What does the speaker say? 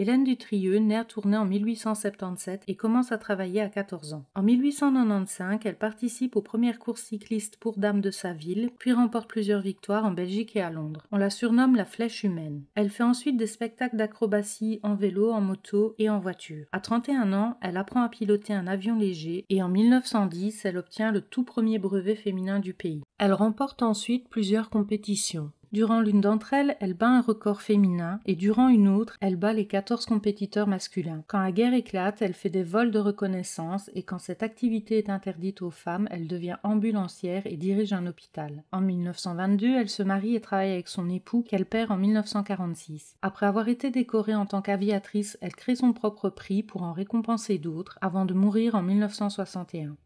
Hélène Dutrieux naît à Tournai en 1877 et commence à travailler à 14 ans. En 1895, elle participe aux premières courses cyclistes pour dames de sa ville, puis remporte plusieurs victoires en Belgique et à Londres. On la surnomme la flèche humaine. Elle fait ensuite des spectacles d'acrobatie en vélo, en moto et en voiture. À 31 ans, elle apprend à piloter un avion léger et en 1910, elle obtient le tout premier brevet féminin du pays. Elle remporte ensuite plusieurs compétitions. Durant l'une d'entre elles, elle bat un record féminin et durant une autre, elle bat les 14 compétiteurs masculins. Quand la guerre éclate, elle fait des vols de reconnaissance et quand cette activité est interdite aux femmes, elle devient ambulancière et dirige un hôpital. En 1922, elle se marie et travaille avec son époux qu'elle perd en 1946. Après avoir été décorée en tant qu'aviatrice, elle crée son propre prix pour en récompenser d'autres avant de mourir en 1961.